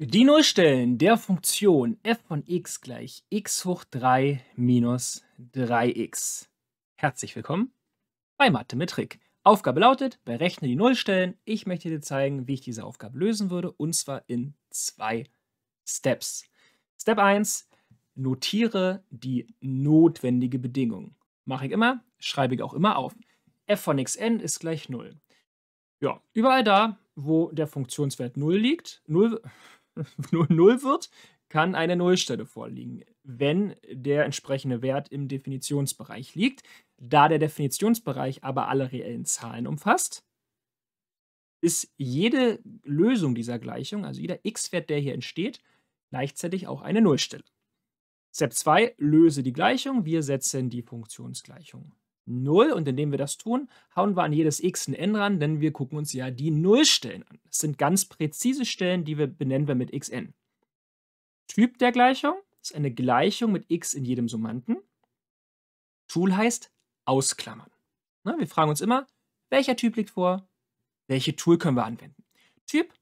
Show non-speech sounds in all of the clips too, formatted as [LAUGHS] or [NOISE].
Die Nullstellen der Funktion f von x gleich x hoch 3 minus 3x. Herzlich willkommen bei Mathe mit Trick. Aufgabe lautet, berechne die Nullstellen. Ich möchte dir zeigen, wie ich diese Aufgabe lösen würde, und zwar in zwei Steps. Step 1, notiere die notwendige Bedingung. Mache ich immer, schreibe ich auch immer auf. f von xn ist gleich 0. Ja, überall da, wo der Funktionswert 0 liegt, 0, [LAUGHS] nur 0 wird, kann eine Nullstelle vorliegen, wenn der entsprechende Wert im Definitionsbereich liegt. Da der Definitionsbereich aber alle reellen Zahlen umfasst, ist jede Lösung dieser Gleichung, also jeder x-Wert, der hier entsteht, gleichzeitig auch eine Nullstelle. Step 2, löse die Gleichung. Wir setzen die Funktionsgleichung 0 und indem wir das tun, hauen wir an jedes x ein n ran, denn wir gucken uns ja die Nullstellen an. Das sind ganz präzise Stellen, die wir benennen wir mit xn. Typ der Gleichung ist eine Gleichung mit x in jedem Summanden. Tool heißt ausklammern. Na, ne, wir fragen uns immer, welcher Typ liegt vor, welche Tool können wir anwenden. Typ,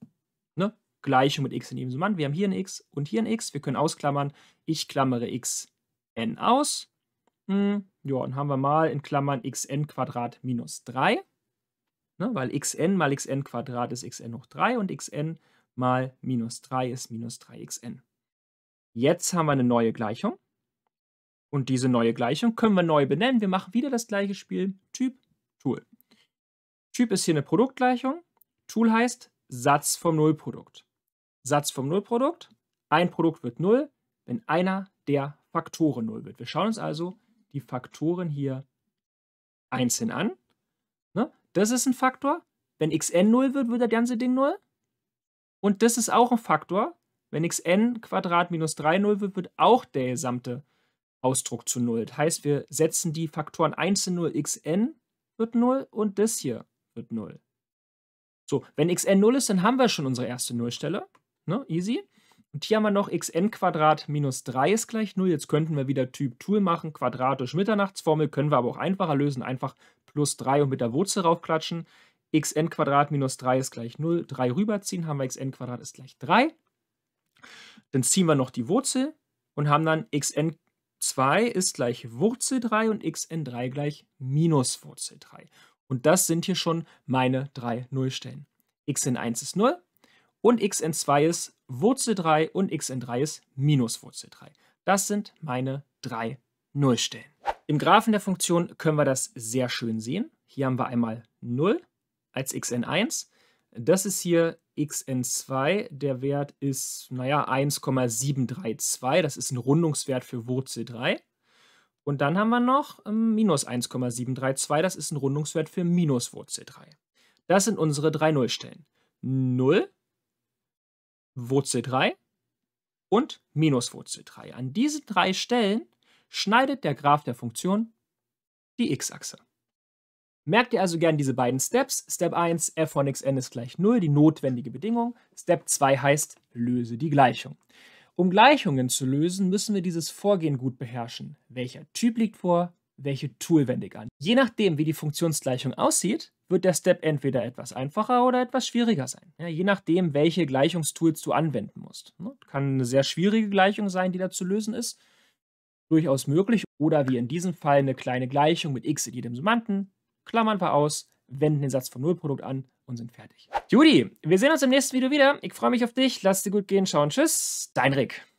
ne, Gleichung mit x in jedem Summanden. Wir haben hier ein x und hier ein x. Wir können ausklammern. Ich klammere xn aus. Hm, ja, und haben wir mal in Klammern xn Quadrat minus 3, ne, weil xn mal xn Quadrat ist xn hoch 3 und xn mal minus 3 ist minus 3xn. Jetzt haben wir eine neue Gleichung. Und diese neue Gleichung können wir neu benennen. Wir machen wieder das gleiche Spiel. Typ, Tool. Typ ist hier eine Produktgleichung. Tool heißt Satz vom Nullprodukt. Satz vom Nullprodukt. Ein Produkt wird 0, wenn einer der Faktoren 0 wird. Wir schauen uns also die Faktoren hier einzeln an. Ne? Das ist ein Faktor. Wenn xn 0 wird, wird das ganze Ding 0. Und das ist auch ein Faktor. Wenn xn Quadrat minus 3 0 wird, wird auch der gesamte Ausdruck zu 0. Das heißt, wir setzen die Faktoren 1 in 0, xn wird 0 und das hier wird 0. So, wenn xn 0 ist, dann haben wir schon unsere erste Nullstelle. Ne? Easy. Und hier haben wir noch xn Quadrat minus 3 ist gleich 0. Jetzt könnten wir wieder Typ Tool machen, quadratisch Mitternachtsformel, können wir aber auch einfacher lösen, einfach plus 3 und mit der Wurzel raufklatschen. xn Quadrat minus 3 ist gleich 0, 3 rüberziehen, haben wir xn Quadrat ist gleich 3. Dann ziehen wir noch die Wurzel und haben dann xn 2 ist gleich Wurzel 3 und xn3 gleich minus Wurzel 3. Und das sind hier schon meine drei Nullstellen. xn1 ist 0 und xn2 ist Wurzel 3 und x in 3 ist minus Wurzel 3. Das sind meine drei Nullstellen. Im Graphen der Funktion können wir das sehr schön sehen. Hier haben wir einmal 0 als x in 1. Das ist hier x in 2. Der Wert ist, naja, 1,732. Das ist ein Rundungswert für Wurzel 3. Und dann haben wir noch ähm, minus 1,732. Das ist ein Rundungswert für minus Wurzel 3. Das sind unsere drei Nullstellen. 0 Wurzel 3 und minus Wurzel 3. An diesen drei Stellen schneidet der Graph der Funktion die x-Achse. Merkt ihr also gern diese beiden Steps. Step 1, f von xn ist gleich 0, die notwendige Bedingung. Step 2 heißt, löse die Gleichung. Um Gleichungen zu lösen, müssen wir dieses Vorgehen gut beherrschen. Welcher Typ liegt vor? welche Tool wende ich an. Je nachdem, wie die Funktionsgleichung aussieht, wird der Step entweder etwas einfacher oder etwas schwieriger sein. Ja, je nachdem, welche Gleichungstools du anwenden musst. Ne? Kann eine sehr schwierige Gleichung sein, die da zu lösen ist. Durchaus möglich. Oder wie in diesem Fall eine kleine Gleichung mit x in jedem Summanden. Klammern wir aus, wenden den Satz vom Nullprodukt an und sind fertig. Judy, wir sehen uns im nächsten Video wieder. Ich freue mich auf dich. Lass dir gut gehen. Ciao und Tschüss. Dein Rick.